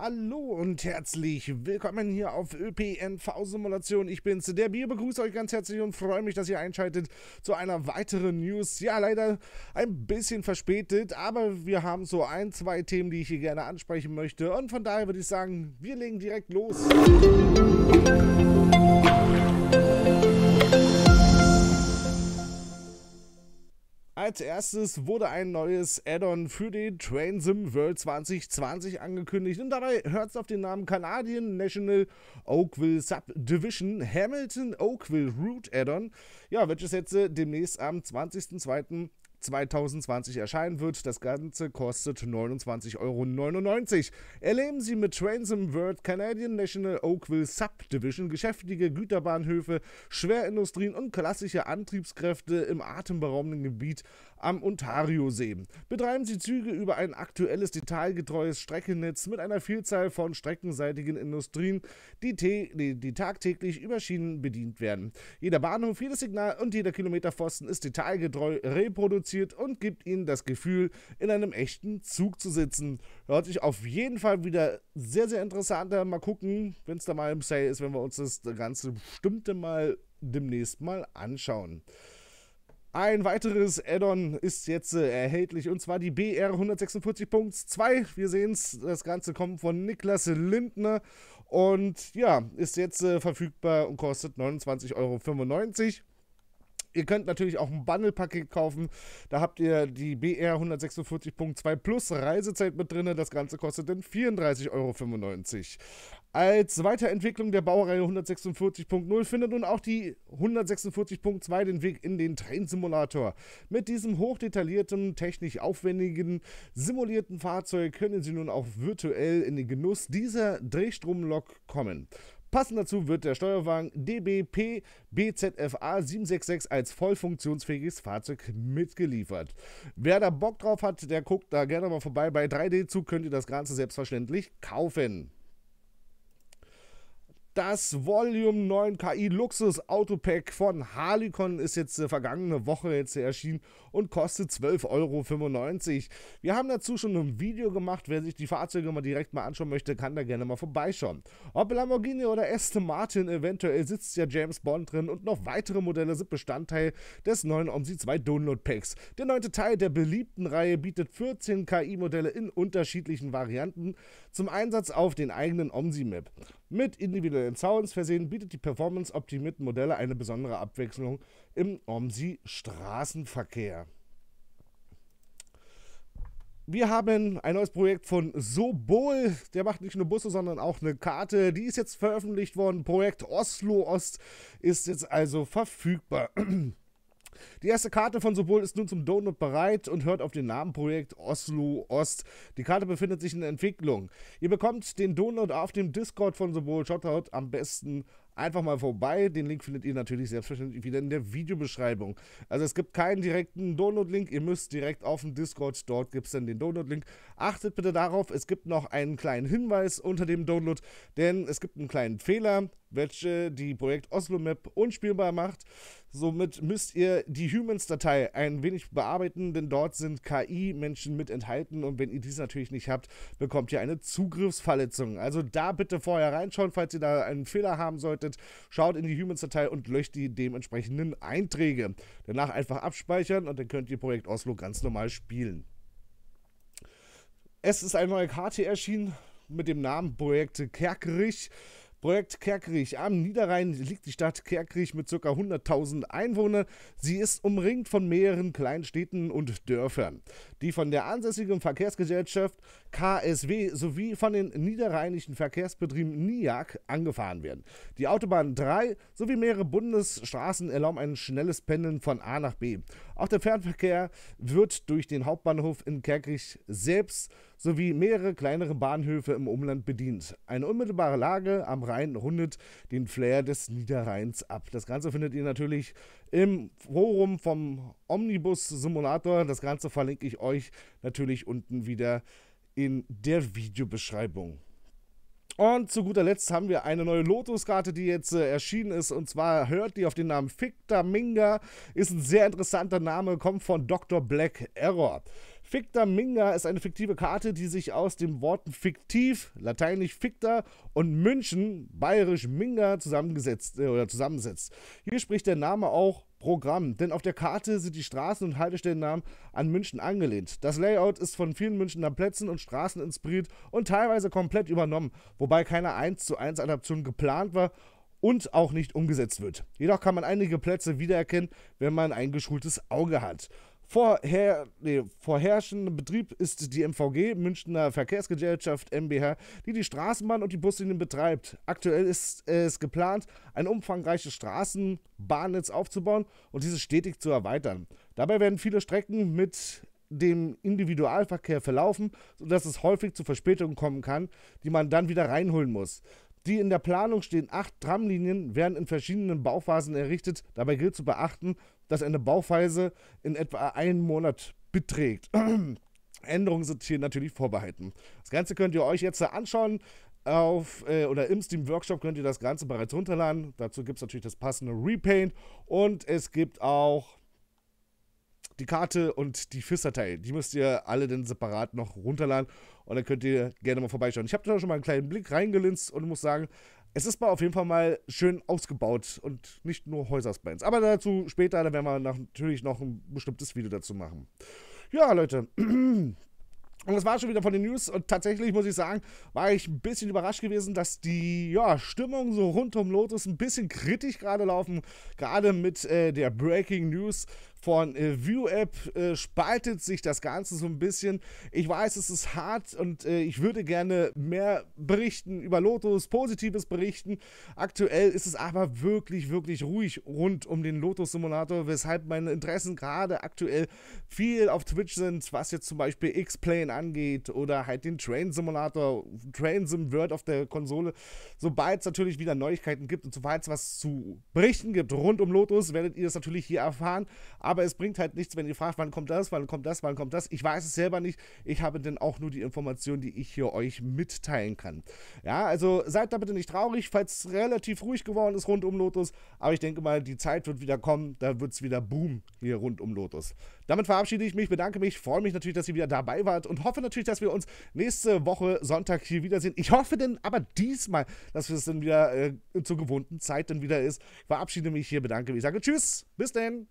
Hallo und herzlich willkommen hier auf ÖPNV-Simulation. Ich bin's, der Bier, begrüße euch ganz herzlich und freue mich, dass ihr einschaltet zu einer weiteren News. Ja, leider ein bisschen verspätet, aber wir haben so ein, zwei Themen, die ich hier gerne ansprechen möchte. Und von daher würde ich sagen, wir legen direkt los. Musik Als erstes wurde ein neues Add-on für die Train World 2020 angekündigt und dabei hört es auf den Namen Canadian National Oakville Subdivision Hamilton Oakville Root Add-on, ja, welches jetzt äh, demnächst am 20.02. 2020 erscheinen wird. Das Ganze kostet 29,99 Euro. Erleben Sie mit Transom World Canadian National Oakville Subdivision geschäftige Güterbahnhöfe, Schwerindustrien und klassische Antriebskräfte im atemberaubenden Gebiet am Ontariosee. Betreiben sie Züge über ein aktuelles, detailgetreues Streckennetz mit einer Vielzahl von streckenseitigen Industrien, die, die, die tagtäglich über Schienen bedient werden. Jeder Bahnhof, jedes Signal und jeder Kilometerpfosten ist detailgetreu reproduziert und gibt ihnen das Gefühl, in einem echten Zug zu sitzen. Hört sich auf jeden Fall wieder sehr, sehr interessant an. Mal gucken, wenn es da mal im Sale ist, wenn wir uns das Ganze bestimmte Mal demnächst mal anschauen. Ein weiteres Add-on ist jetzt äh, erhältlich und zwar die BR 146.2. Wir sehen es, das Ganze kommt von Niklas Lindner und ja, ist jetzt äh, verfügbar und kostet 29,95 Euro. Ihr könnt natürlich auch ein Bundle-Paket kaufen. Da habt ihr die BR 146.2 Plus Reisezeit mit drin. Das Ganze kostet dann 34,95 Euro. Als Weiterentwicklung der Baureihe 146.0 findet nun auch die 146.2 den Weg in den Trainsimulator. Mit diesem hochdetaillierten, technisch aufwendigen, simulierten Fahrzeug können Sie nun auch virtuell in den Genuss dieser Drehstromlok kommen. Passend dazu wird der Steuerwagen DBP BZFA 766 als voll funktionsfähiges Fahrzeug mitgeliefert. Wer da Bock drauf hat, der guckt da gerne mal vorbei. Bei 3D-Zug könnt ihr das Ganze selbstverständlich kaufen. Das Volume 9 KI Luxus Autopack von Harlequin ist jetzt äh, vergangene Woche jetzt erschienen und kostet 12,95 Euro. Wir haben dazu schon ein Video gemacht. Wer sich die Fahrzeuge mal direkt mal anschauen möchte, kann da gerne mal vorbeischauen. Ob Lamborghini oder Aston Martin, eventuell sitzt ja James Bond drin und noch weitere Modelle sind Bestandteil des neuen OMSI 2 Download Packs. Der neunte Teil der beliebten Reihe bietet 14 KI-Modelle in unterschiedlichen Varianten zum Einsatz auf den eigenen OMSI Map. Mit individuellen in Sounds versehen, bietet die performance-optimierten Modelle eine besondere Abwechslung im Omsi-Straßenverkehr. Wir haben ein neues Projekt von Sobol. Der macht nicht nur Busse, sondern auch eine Karte. Die ist jetzt veröffentlicht worden. Projekt Oslo Ost ist jetzt also verfügbar. Die erste Karte von Sobol ist nun zum Download bereit und hört auf den Namenprojekt Oslo Ost. Die Karte befindet sich in Entwicklung. Ihr bekommt den Download auf dem Discord von Sobol Shotout am besten einfach mal vorbei. Den Link findet ihr natürlich selbstverständlich wieder in der Videobeschreibung. Also es gibt keinen direkten Download-Link. Ihr müsst direkt auf dem Discord. Dort gibt es dann den Download-Link. Achtet bitte darauf, es gibt noch einen kleinen Hinweis unter dem Download, denn es gibt einen kleinen Fehler welche die Projekt Oslo Map unspielbar macht. Somit müsst ihr die Humans-Datei ein wenig bearbeiten, denn dort sind KI-Menschen mit enthalten und wenn ihr dies natürlich nicht habt, bekommt ihr eine Zugriffsverletzung. Also da bitte vorher reinschauen, falls ihr da einen Fehler haben solltet. Schaut in die Humans-Datei und löscht die dementsprechenden Einträge. Danach einfach abspeichern und dann könnt ihr Projekt Oslo ganz normal spielen. Es ist eine neue Karte erschienen mit dem Namen Projekte Kerkerich. Projekt Kerkrich. Am Niederrhein liegt die Stadt Kerkrich mit ca. 100.000 Einwohnern. Sie ist umringt von mehreren Kleinstädten und Dörfern. Die von der ansässigen Verkehrsgesellschaft KSW sowie von den niederrheinischen Verkehrsbetrieben NIAG angefahren werden. Die Autobahn 3 sowie mehrere Bundesstraßen erlauben ein schnelles Pendeln von A nach B. Auch der Fernverkehr wird durch den Hauptbahnhof in Kerkrich selbst sowie mehrere kleinere Bahnhöfe im Umland bedient. Eine unmittelbare Lage am Rhein rundet den Flair des Niederrheins ab. Das Ganze findet ihr natürlich im Forum vom Omnibus Simulator. Das Ganze verlinke ich euch natürlich unten wieder in der Videobeschreibung. Und zu guter Letzt haben wir eine neue Lotus-Karte, die jetzt äh, erschienen ist. Und zwar hört die auf den Namen Ficta Minga. Ist ein sehr interessanter Name, kommt von Dr. Black Error. Ficta Minga ist eine fiktive Karte, die sich aus den Worten fiktiv, lateinisch Ficta und München, bayerisch Minga zusammengesetzt äh, oder zusammensetzt. Hier spricht der Name auch Programm, denn auf der Karte sind die Straßen und Haltestellennamen an München angelehnt. Das Layout ist von vielen Münchner Plätzen und Straßen inspiriert und teilweise komplett übernommen, wobei keine 1 zu 1 Adaption geplant war und auch nicht umgesetzt wird. Jedoch kann man einige Plätze wiedererkennen, wenn man ein geschultes Auge hat. Vorher, nee, vorherrschender Betrieb ist die MVG, Münchner Verkehrsgesellschaft MBH, die die Straßenbahn und die Buslinien betreibt. Aktuell ist es geplant, ein umfangreiches Straßenbahnnetz aufzubauen und dieses stetig zu erweitern. Dabei werden viele Strecken mit dem Individualverkehr verlaufen, sodass es häufig zu Verspätungen kommen kann, die man dann wieder reinholen muss. Die in der Planung stehenden acht Tramlinien werden in verschiedenen Bauphasen errichtet. Dabei gilt zu beachten, dass eine Bauphase in etwa einen Monat beträgt. Änderungen sind hier natürlich vorbehalten. Das Ganze könnt ihr euch jetzt anschauen auf äh, oder im Steam Workshop könnt ihr das Ganze bereits runterladen. Dazu gibt es natürlich das passende Repaint und es gibt auch die Karte und die FIS-Datei. Die müsst ihr alle dann separat noch runterladen und dann könnt ihr gerne mal vorbeischauen. Ich habe da schon mal einen kleinen Blick reingelinst und muss sagen, es ist mal auf jeden Fall mal schön ausgebaut und nicht nur Häuserspans. Aber dazu später, da werden wir natürlich noch ein bestimmtes Video dazu machen. Ja, Leute. Und das war schon wieder von den News. Und tatsächlich muss ich sagen, war ich ein bisschen überrascht gewesen, dass die ja, Stimmung so rund um Lotus ein bisschen kritisch gerade laufen. Gerade mit äh, der Breaking News, von äh, Vue-App äh, spaltet sich das Ganze so ein bisschen. Ich weiß, es ist hart und äh, ich würde gerne mehr berichten über Lotus, Positives berichten. Aktuell ist es aber wirklich, wirklich ruhig rund um den Lotus-Simulator, weshalb meine Interessen gerade aktuell viel auf Twitch sind, was jetzt zum Beispiel X-Plane angeht oder halt den Train-Simulator, Train-Sim World auf der Konsole. Sobald es natürlich wieder Neuigkeiten gibt und sobald es was zu berichten gibt rund um Lotus, werdet ihr das natürlich hier erfahren. Aber aber es bringt halt nichts, wenn ihr fragt, wann kommt das, wann kommt das, wann kommt das. Ich weiß es selber nicht. Ich habe denn auch nur die Informationen, die ich hier euch mitteilen kann. Ja, also seid da bitte nicht traurig, falls es relativ ruhig geworden ist rund um Lotus. Aber ich denke mal, die Zeit wird wieder kommen. Da wird es wieder Boom hier rund um Lotus. Damit verabschiede ich mich, bedanke mich, freue mich natürlich, dass ihr wieder dabei wart und hoffe natürlich, dass wir uns nächste Woche Sonntag hier wiedersehen. Ich hoffe denn aber diesmal, dass es dann wieder äh, zur gewohnten Zeit dann wieder ist. Ich verabschiede mich hier, bedanke mich, sage Tschüss, bis denn.